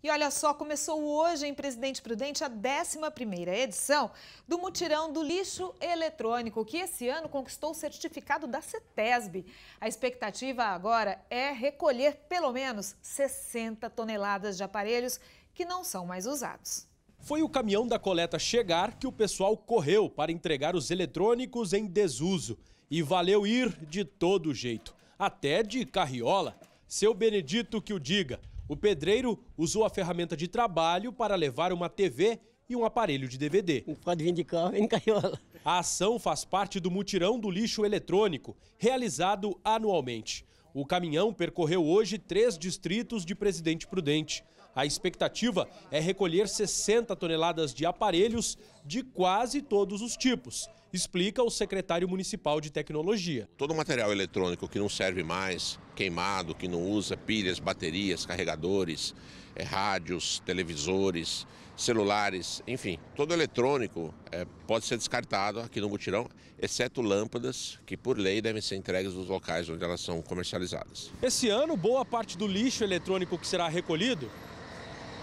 E olha só, começou hoje em Presidente Prudente a 11ª edição do Mutirão do Lixo Eletrônico, que esse ano conquistou o certificado da CETESB. A expectativa agora é recolher pelo menos 60 toneladas de aparelhos que não são mais usados. Foi o caminhão da coleta chegar que o pessoal correu para entregar os eletrônicos em desuso. E valeu ir de todo jeito, até de carriola. Seu Benedito que o diga. O pedreiro usou a ferramenta de trabalho para levar uma TV e um aparelho de DVD. Pode vir de carro, vem caiola. A ação faz parte do mutirão do lixo eletrônico, realizado anualmente. O caminhão percorreu hoje três distritos de Presidente Prudente. A expectativa é recolher 60 toneladas de aparelhos de quase todos os tipos explica o secretário municipal de tecnologia. Todo material eletrônico que não serve mais, queimado, que não usa pilhas, baterias, carregadores, é, rádios, televisores, celulares, enfim, todo eletrônico é, pode ser descartado aqui no mutirão, exceto lâmpadas que por lei devem ser entregues nos locais onde elas são comercializadas. Esse ano, boa parte do lixo eletrônico que será recolhido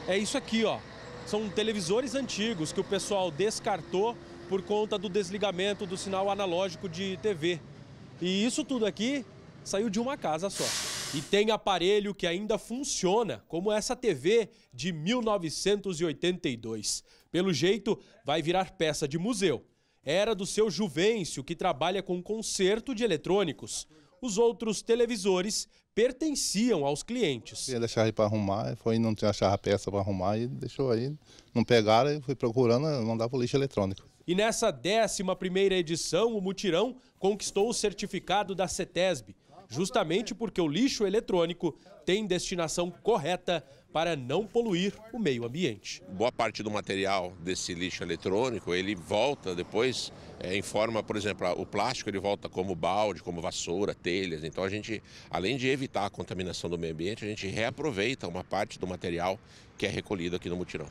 é isso aqui, ó. São televisores antigos que o pessoal descartou por conta do desligamento do sinal analógico de TV. E isso tudo aqui saiu de uma casa só. E tem aparelho que ainda funciona, como essa TV de 1982. Pelo jeito, vai virar peça de museu. Era do seu Juvencio, que trabalha com conserto de eletrônicos. Os outros televisores pertenciam aos clientes. Ia deixar aí para arrumar, foi não tinha achar a peça para arrumar e deixou aí. Não pegaram e fui procurando, não dava o lixo eletrônico. E nessa 11 primeira edição, o Mutirão conquistou o certificado da CETESB, justamente porque o lixo eletrônico tem destinação correta para não poluir o meio ambiente. Boa parte do material desse lixo eletrônico, ele volta depois é, em forma, por exemplo, o plástico ele volta como balde, como vassoura, telhas. Então a gente, além de evitar a contaminação do meio ambiente, a gente reaproveita uma parte do material que é recolhido aqui no mutirão.